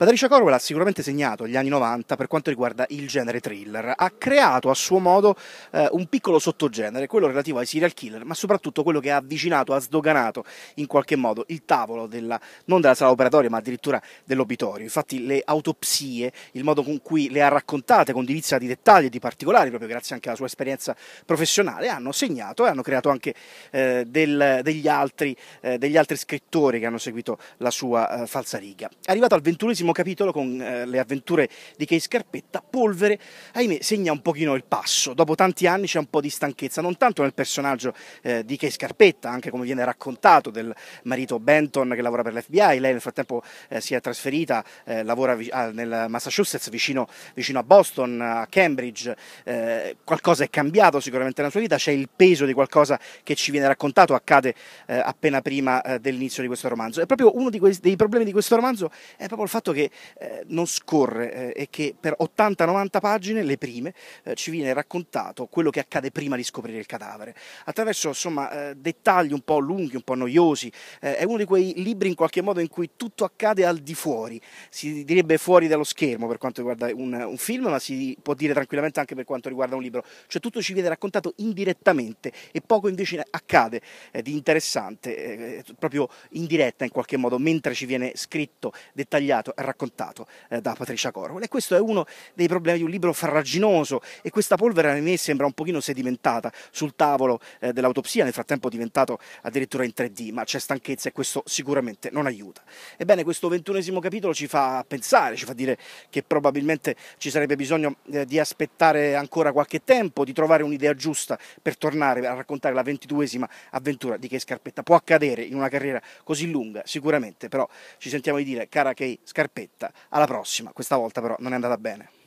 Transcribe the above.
Patricia Corwell ha sicuramente segnato gli anni 90 per quanto riguarda il genere thriller, ha creato a suo modo eh, un piccolo sottogenere, quello relativo ai serial killer, ma soprattutto quello che ha avvicinato, ha sdoganato in qualche modo il tavolo della, non della sala operatoria ma addirittura dell'obitorio. Infatti le autopsie, il modo con cui le ha raccontate con divizia di dettagli e di particolari, proprio grazie anche alla sua esperienza professionale, hanno segnato e hanno creato anche eh, del, degli, altri, eh, degli, altri, scrittori che hanno seguito la sua eh, falsariga. Arrivato al ventunesimo ultimo capitolo con eh, le avventure di Kay Scarpetta, Polvere, ahimè, segna un pochino il passo. Dopo tanti anni c'è un po' di stanchezza, non tanto nel personaggio eh, di Kay Scarpetta, anche come viene raccontato del marito Benton che lavora per l'FBI, lei nel frattempo eh, si è trasferita, eh, lavora vi- ah, nel Massachusetts vicino, vicino, a Boston, a Cambridge, eh, qualcosa è cambiato sicuramente nella sua vita, c'è il peso di qualcosa che ci viene raccontato, accade eh, appena prima dell'inizio di questo romanzo. E proprio uno quei, dei problemi di questo romanzo è proprio il fatto che che eh, non scorre eh, e che per 80-90 pagine, le prime, eh, ci viene raccontato quello che accade prima di scoprire il cadavere, attraverso insomma eh, dettagli un po' lunghi, un po' noiosi, eh, è uno di quei libri in qualche modo in cui tutto accade al di fuori, si direbbe fuori dallo schermo per quanto riguarda un, un film, ma si può dire tranquillamente anche per quanto riguarda un libro, cioè tutto ci viene raccontato indirettamente e poco invece accade di interessante, proprio in diretta in qualche modo, mentre ci viene scritto, dettagliato, raccontato raccontato eh, da Patricia Corwell. E questo è uno dei problemi di un libro farraginoso e questa polvere a me sembra un pochino sedimentata sul tavolo eh, dell'autopsia, nel frattempo diventato addirittura in 3D, ma c'è stanchezza e questo sicuramente non aiuta. Ebbene, questo ventunesimo capitolo ci fa pensare, ci fa dire che probabilmente ci sarebbe bisogno eh, di aspettare ancora qualche tempo, di trovare un'idea giusta per tornare a raccontare la ventiduesima avventura di Kay Scarpetta. Può accadere in una carriera così lunga, sicuramente, però ci sentiamo di dire, cara Kay Scarpetta, Calpetta. Alla prossima, questa volta però non è andata bene.